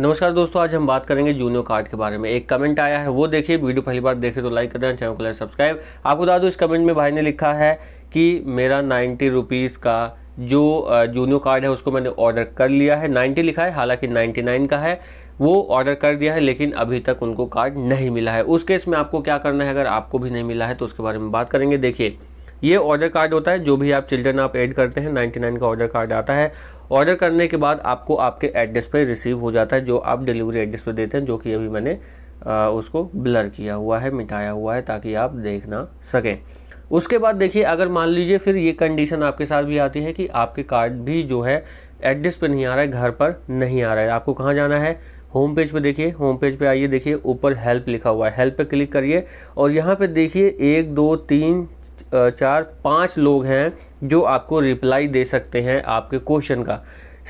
नमस्कार दोस्तों आज हम बात करेंगे जूनियो कार्ड के बारे में एक कमेंट आया है वो देखिए वीडियो पहली बार देखे तो लाइक करें चैनल को लाइक सब्सक्राइब आपको बता दूँ इस कमेंट में भाई ने लिखा है कि मेरा नाइन्टी रुपीज़ का जो जूनियो कार्ड है उसको मैंने ऑर्डर कर लिया है नाइन्टी लिखा है हालांकि नाइन्टी नाइन का है वो ऑर्डर कर दिया है लेकिन अभी तक उनको कार्ड नहीं मिला है उस केस में आपको क्या करना है अगर आपको भी नहीं मिला है तो उसके बारे में बात करेंगे देखिए ये ऑर्डर कार्ड होता है जो भी आप चिल्ड्रन आप ऐड करते हैं 99 का ऑर्डर कार्ड आता है ऑर्डर करने के बाद आपको आपके एड्रेस पर रिसीव हो जाता है जो आप डिलीवरी एड्रेस पर देते हैं जो कि अभी मैंने आ, उसको ब्लर किया हुआ है मिटाया हुआ है ताकि आप देख ना सकें उसके बाद देखिए अगर मान लीजिए फिर ये कंडीशन आपके साथ भी आती है कि आपके कार्ड भी जो है एड्रेस पर नहीं आ रहा है घर पर नहीं आ रहा है आपको कहाँ जाना है होम पेज पे देखिए होम पेज पे आइए देखिए ऊपर हेल्प लिखा हुआ है हेल्प पे क्लिक करिए और यहाँ पे देखिए एक दो तीन चार पांच लोग हैं जो आपको रिप्लाई दे सकते हैं आपके क्वेश्चन का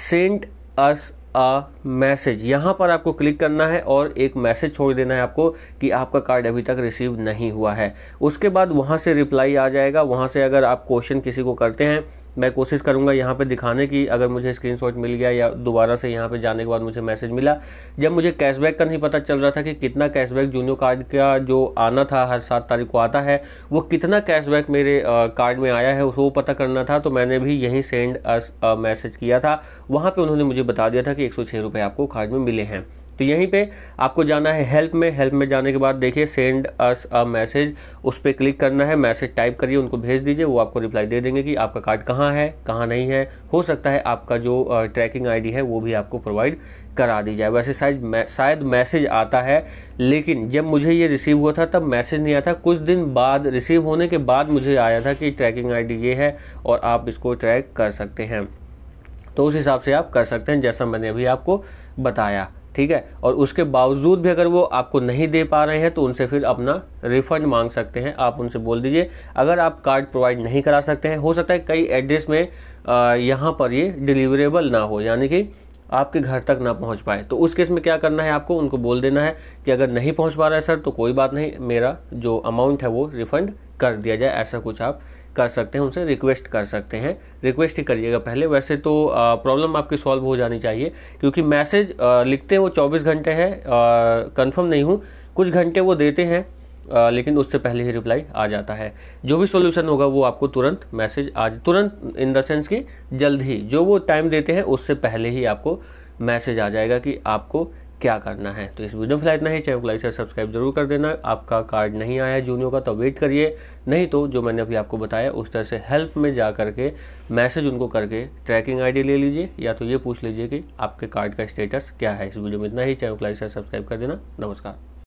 सेंड अस अ मैसेज यहाँ पर आपको क्लिक करना है और एक मैसेज छोड़ देना है आपको कि आपका कार्ड अभी तक रिसीव नहीं हुआ है उसके बाद वहाँ से रिप्लाई आ जाएगा वहाँ से अगर आप क्वेश्चन किसी को करते हैं मैं कोशिश करूंगा यहाँ पे दिखाने की अगर मुझे स्क्रीनशॉट मिल गया या दोबारा से यहाँ पे जाने के बाद मुझे मैसेज मिला जब मुझे कैशबैक का नहीं पता चल रहा था कि कितना कैशबैक जूनियो कार्ड का जो आना था हर सात तारीख को आता है वो कितना कैशबैक मेरे कार्ड में आया है उसको पता करना था तो मैंने भी यहीं सेंड मैसेज किया था वहाँ पर उन्होंने मुझे बता दिया था कि एक आपको कार्ड में मिले हैं तो यहीं पे आपको जाना है हेल्प में हेल्प में जाने के बाद देखिए सेंड अस अ मैसेज उस पर क्लिक करना है मैसेज टाइप करिए उनको भेज दीजिए वो आपको रिप्लाई दे देंगे कि आपका कार्ड कहाँ है कहाँ नहीं है हो सकता है आपका जो ट्रैकिंग आईडी है वो भी आपको प्रोवाइड करा दी जाए वैसे शायद शायद मैसेज आता है लेकिन जब मुझे ये रिसीव हुआ था तब मैसेज नहीं आया था कुछ दिन बाद रिसीव होने के बाद मुझे आया था कि ट्रैकिंग आईडी ये है और आप इसको ट्रैक कर सकते हैं तो उस हिसाब से आप कर सकते हैं जैसा मैंने अभी आपको बताया ठीक है और उसके बावजूद भी अगर वो आपको नहीं दे पा रहे हैं तो उनसे फिर अपना रिफंड मांग सकते हैं आप उनसे बोल दीजिए अगर आप कार्ड प्रोवाइड नहीं करा सकते हैं हो सकता है कई एड्रेस में यहाँ पर ये डिलीवरेबल ना हो यानी कि आपके घर तक ना पहुंच पाए तो उस केस में क्या करना है आपको उनको बोल देना है कि अगर नहीं पहुंच पा रहा है सर तो कोई बात नहीं मेरा जो अमाउंट है वो रिफंड कर दिया जाए ऐसा कुछ आप कर सकते हैं उनसे रिक्वेस्ट कर सकते हैं रिक्वेस्ट ही करिएगा पहले वैसे तो प्रॉब्लम आपकी सॉल्व हो जानी चाहिए क्योंकि मैसेज लिखते वो चौबीस घंटे हैं कन्फर्म नहीं हूँ कुछ घंटे वो देते हैं आ, लेकिन उससे पहले ही रिप्लाई आ जाता है जो भी सोल्यूशन होगा वो आपको तुरंत मैसेज आज तुरंत इन द सेंस कि जल्द ही जो वो टाइम देते हैं उससे पहले ही आपको मैसेज आ जाएगा कि आपको क्या करना है तो इस वीडियो में फिलहाल इतना ही चैनल को लाइक शेयर सब्सक्राइब जरूर कर देना आपका कार्ड नहीं आया जूनियो का तो वेट करिए नहीं तो जो मैंने अभी आपको बताया उस तरह से हेल्प में जा करके मैसेज उनको करके ट्रैकिंग आईडी ले लीजिए या तो ये पूछ लीजिए कि आपके कार्ड का स्टेटस क्या है इस वीडियो में इतना ही चैनल को लाइक शेयर सब्सक्राइब कर देना नमस्कार